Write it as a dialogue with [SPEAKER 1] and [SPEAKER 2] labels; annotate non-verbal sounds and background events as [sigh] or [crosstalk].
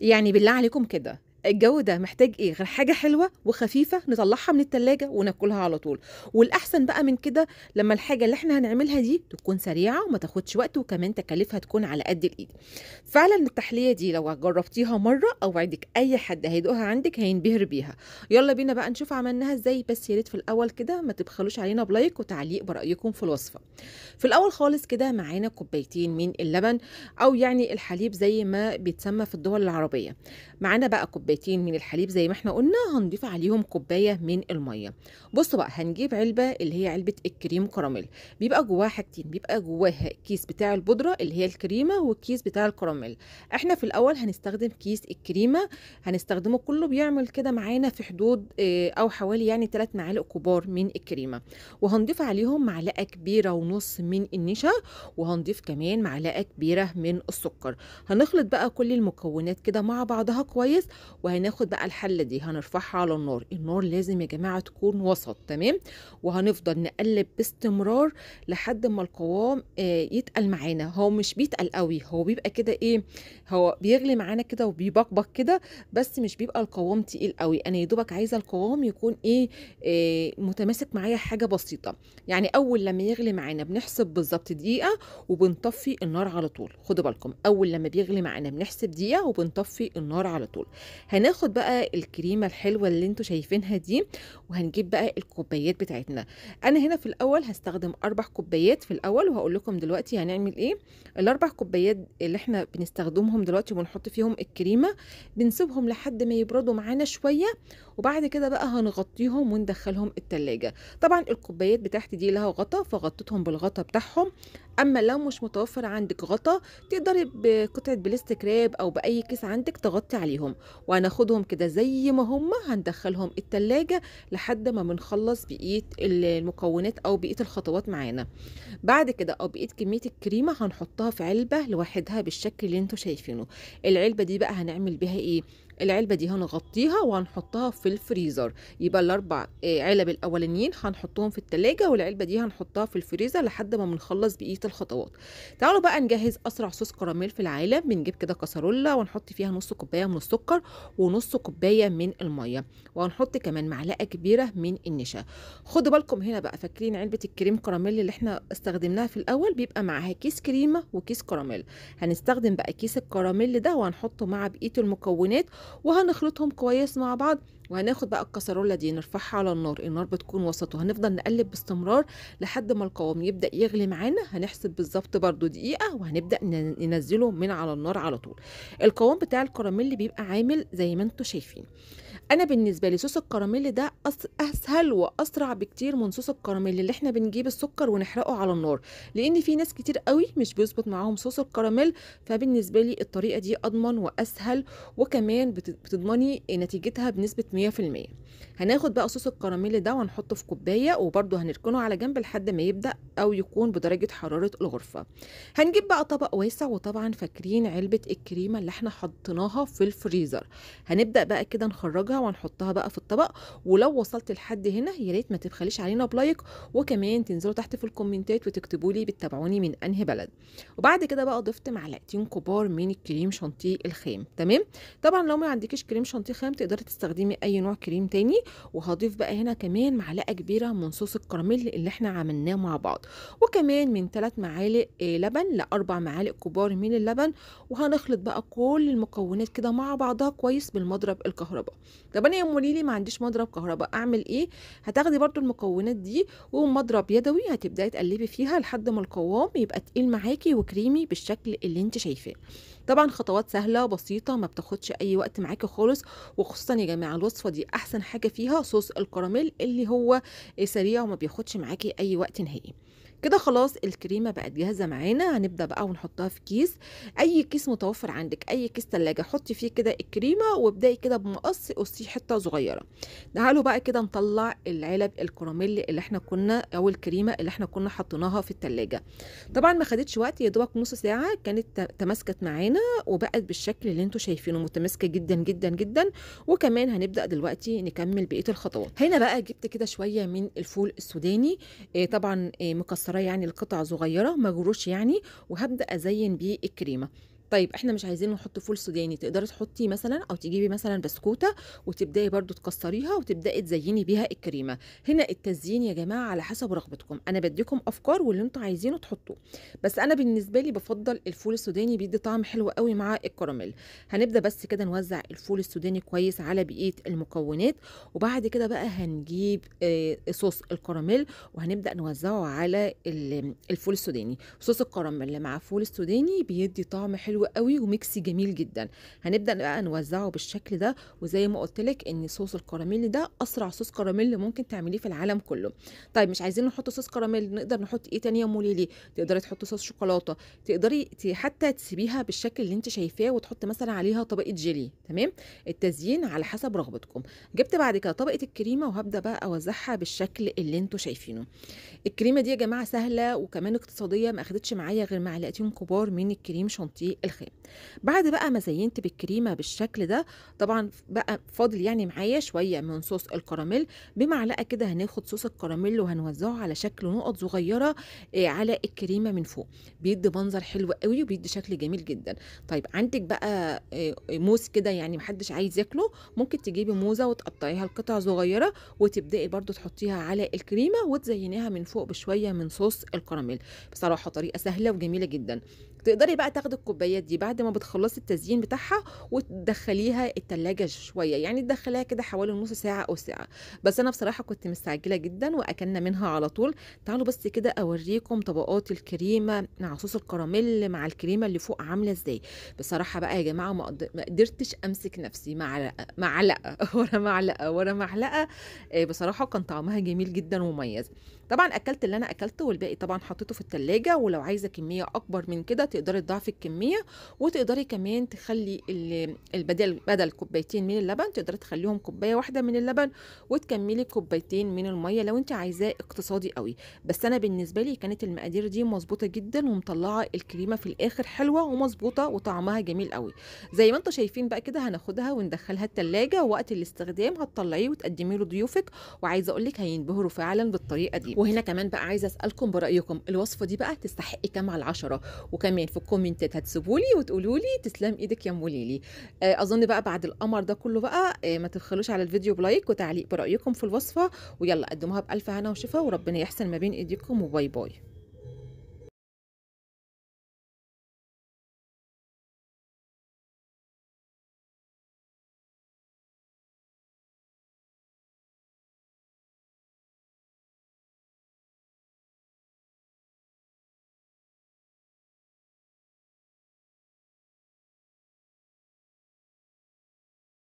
[SPEAKER 1] يعني بالله عليكم كده الجو ده محتاج ايه غير حاجه حلوه وخفيفه نطلعها من التلاجة وناكلها على طول والاحسن بقى من كده لما الحاجه اللي احنا هنعملها دي تكون سريعه وما تاخدش وقت وكمان تكلفها تكون على قد الايد فعلا التحليه دي لو جربتيها مره اوعدك اي حد هيدوقها عندك هينبهر بيها يلا بينا بقى نشوف عملناها ازاي بس يا ريت في الاول كده ما تبخلوش علينا بلايك وتعليق برايكم في الوصفه في الاول خالص كده معانا كوبايتين من اللبن او يعني الحليب زي ما بيتسمى في الدول العربيه معانا بقى كوبايتين كوبايتين من الحليب زي ما احنا قلنا هنضيف عليهم كوبايه من الميه بصوا بقى هنجيب علبه اللي هي علبه الكريم كراميل بيبقى جواها حاجتين بيبقى جواها كيس بتاع البودره اللي هي الكريمه والكيس بتاع الكراميل احنا في الاول هنستخدم كيس الكريمه هنستخدمه كله بيعمل كده معانا في حدود اه او حوالي يعني 3 معالق كبار من الكريمه وهنضيف عليهم معلقه كبيره ونص من النشا وهنضيف كمان معلقه كبيره من السكر هنخلط بقى كل المكونات كده مع بعضها كويس وهناخد بقى الحله دي هنرفعها على النار النار لازم يا جماعه تكون وسط تمام وهنفضل نقلب باستمرار لحد ما القوام آه يتقل معانا هو مش بيتقل قوي هو بيبقى كده ايه هو بيغلي معانا كده وبيبقبق كده بس مش بيبقى القوام تقيل قوي انا يا دوبك عايزه القوام يكون ايه, إيه متماسك معايا حاجه بسيطه يعني اول لما يغلي معانا بنحسب بالظبط دقيقه وبنطفي النار على طول خدوا بالكم اول لما بيغلي معانا بنحسب دقيقه وبنطفي النار على طول هناخد بقى الكريمه الحلوه اللي انتوا شايفينها دي وهنجيب بقى الكوبايات بتاعتنا انا هنا في الاول هستخدم اربع كوبايات في الاول وهقول لكم دلوقتي هنعمل ايه الاربع كوبايات اللي احنا بنستخدمهم دلوقتي وبنحط فيهم الكريمه بنسيبهم لحد ما يبردوا معانا شويه وبعد كده بقى هنغطيهم وندخلهم التلاجة طبعا الكوبايات بتاعتي دي لها غطا فغطيتهم بالغطا بتاعهم اما لو مش متوفر عندك غطا تقدري بقطعه بلاستيك راب او باي كيس عندك تغطي عليهم وهناخدهم كده زي ما هم هندخلهم التلاجة لحد ما بنخلص بقيه المكونات او بقيه الخطوات معانا بعد كده او بقيه كميه الكريمه هنحطها في علبه لوحدها بالشكل اللي انتوا شايفينه العلبه دي بقى هنعمل بيها ايه العلبه دي هنغطيها وهنحطها في الفريزر يبقى الاربع آه، علب الاولانيين هنحطهم في التلاجة والعلبه دي هنحطها في الفريزر لحد ما بنخلص بقيه الخطوات تعالوا بقى نجهز اسرع صوص كراميل في العالم بنجيب كده كسرولة ونحط فيها نص كوبايه من السكر ونص كوبايه من الميه وهنحط كمان معلقه كبيره من النشا خدوا بالكم هنا بقى فاكرين علبه الكريم كراميل اللي احنا استخدمناها في الاول بيبقى معاها كيس كريمه وكيس كراميل هنستخدم بقى كيس الكراميل ده وهنحطه مع بقيه المكونات وهنخلطهم كويس مع بعض وهناخد بقى الكسرولة دي نرفعها على النار النار بتكون وسط وهنفضل نقلب باستمرار لحد ما القوام يبدأ يغلي معانا هنحسب بالظبط برده دقيقة وهنبدأ ننزله من على النار على طول القوام بتاع الكراميل بيبقى عامل زي ما انتوا شايفين انا بالنسبه لي صوص الكراميل ده اسهل واسرع بكتير من صوص الكراميل اللي احنا بنجيب السكر ونحرقه على النار لان في ناس كتير قوي مش بيظبط معاهم صوص الكراميل فبالنسبه لي الطريقه دي اضمن واسهل وكمان بتضمني نتيجتها بنسبه 100% هناخد بقى صوص الكراميل ده وهنحطه في كوبايه وبرده هنركنه على جنب لحد ما يبدا او يكون بدرجه حراره الغرفه هنجيب بقى طبق واسع وطبعا فاكرين علبه الكريمه اللي احنا حطيناها في الفريزر هنبدا بقى كده نخرجها ناخدها ونحطها بقى في الطبق ولو وصلت لحد هنا يا ريت ما تبخليش علينا بلايك وكمان تنزلوا تحت في الكومنتات وتكتبوا لي بتتابعوني من انهي بلد وبعد كده بقى ضفت معلقتين كبار من الكريم شانتيه الخام تمام طبعا لو ما عندكيش كريم شانتيه خام تقدري تستخدمي اي نوع كريم تاني وهضيف بقى هنا كمان معلقه كبيره من صوص الكراميل اللي احنا عملناه مع بعض وكمان من ثلاث معالق آه، لبن لاربع معالق كبار من اللبن وهنخلط بقى كل المكونات كده مع بعضها كويس بالمضرب الكهرباء طب انا يا ام ليلي ما عنديش مضرب كهرباء اعمل ايه هتاخدي برضو المكونات دي ومضرب يدوي هتبداي تقلبي فيها لحد ما القوام يبقى تقيل معاكي وكريمي بالشكل اللي انت شايفاه طبعا خطوات سهله بسيطه ما بتاخدش اي وقت معاكي خالص وخصوصا يا جماعه الوصفه دي احسن حاجه فيها صوص الكراميل اللي هو سريع وما بياخدش معاكي اي وقت نهائي كده خلاص الكريمه بقت جاهزه معانا هنبدا بقى ونحطها في كيس اي كيس متوفر عندك اي كيس تلاجة حطي فيه كده الكريمه وابداي كده بمقص قصيه حته صغيره تعالوا بقى كده نطلع العلب الكراميل اللي احنا كنا او الكريمه اللي احنا كنا حطيناها في التلاجة طبعا ما خدتش وقت يا دوبك نص ساعه كانت تماسكت معانا وبقت بالشكل اللي انتم شايفينه متماسكه جدا جدا جدا وكمان هنبدا دلوقتي نكمل بقيه الخطوات هنا بقى جبت كده شويه من الفول السوداني آه، طبعا آه، مكسرات يعني القطع صغيره ما يعني وهبدا ازين بيه الكريمه طيب احنا مش عايزين نحط فول سوداني تقدري تحطي مثلا او تجيبي مثلا بسكوته وتبداي برضو تكسريها وتبداي تزيني بيها الكريمه هنا التزيين يا جماعه على حسب رغبتكم انا بديكم افكار واللي انتوا عايزينه تحطوه بس انا بالنسبه لي بفضل الفول السوداني بيدي طعم حلو قوي مع الكراميل هنبدا بس كده نوزع الفول السوداني كويس على بقيه المكونات وبعد كده بقى هنجيب آه، صوص الكراميل وهنبدا نوزعه على الفول السوداني صوص الكراميل مع فول السوداني بيدي طعم حلو حلو قوي وميكسي جميل جدا هنبدا بقى نوزعه بالشكل ده وزي ما قلت لك ان صوص الكراميل ده اسرع صوص كراميل ممكن تعمليه في العالم كله طيب مش عايزين نحط صوص كراميل نقدر نحط ايه تاني يا موليلي تقدري تحطي صوص شوكولاته تقدري حتى تسيبيها بالشكل اللي انت شايفاه وتحط مثلا عليها طبقه جيلي تمام التزيين على حسب رغبتكم جبت بعد كده طبقه الكريمه وهبدا بقى اوزعها بالشكل اللي انتوا شايفينه الكريمه دي يا جماعه سهله وكمان اقتصاديه ما اخدتش معايا غير معلقتين كبار من الكريم شانتيه الخام بعد بقى ما زينت بالكريمه بالشكل ده طبعا بقى فاضل يعني معايا شويه من صوص الكراميل بمعلقه كده هناخد صوص الكراميل وهنوزعه على شكل نقط صغيره آه، على الكريمه من فوق بيدي منظر حلو قوي وبيدي شكل جميل جدا طيب عندك بقى آه، موز كده يعني محدش عايز ياكله ممكن تجيبي موزه وتقطعيها لقطع صغيره وتبداي برده تحطيها على الكريمه وتزينيها من فوق بشويه من صوص الكراميل بصراحه طريقه سهله وجميله جدا تقدري بقى تاخدي الكوبايه العاديه دي بعد ما بتخلصي التزيين بتاعها وتدخليها التلاجة شويه يعني تدخليها كده حوالي نص ساعه او ساعه بس انا بصراحه كنت مستعجله جدا واكلنا منها على طول تعالوا بس كده اوريكم طبقات الكريمه مع صوص الكراميل مع الكريمه اللي فوق عامله ازاي بصراحه بقى يا جماعه ما قدرتش امسك نفسي معلقه معلقه [laughs] ورا معلقه ورا معلقه آه، بصراحه كان طعمها جميل جدا ومميز طبعا اكلت اللي انا اكلته والباقي طبعا حطيته في التلاجة ولو عايزه كميه اكبر من كده تقدري تضاعفي الكميه وتقدري كمان تخلي البدل بدل كوبايتين من اللبن تقدري تخليهم كوبايه واحده من اللبن وتكملي كوبايتين من الميه لو انت عايزاه اقتصادي قوي بس انا بالنسبه لي كانت المقادير دي مظبوطه جدا ومطلعه الكريمه في الاخر حلوه ومظبوطه وطعمها جميل قوي زي ما انتم شايفين بقى كده هناخدها وندخلها التلاجة وقت الاستخدام هتطلعيه وتقدميه لضيوفك وعايزه اقول لك هينبهروا فعلا بالطريقه دي وهنا كمان بقى عايزه اسالكم برايكم الوصفه دي بقى تستحق كام على العشرة وكمان في الكومنتات هتسيبوا لي وتقولوا لي تسلم ايدك يا ام آه، اظن بقى بعد القمر ده كله بقى آه، ما تبخلوش على الفيديو بلايك وتعليق برايكم في الوصفه ويلا قدموها بالف هنا وشفا وربنا يحسن ما بين ايديكم وباي باي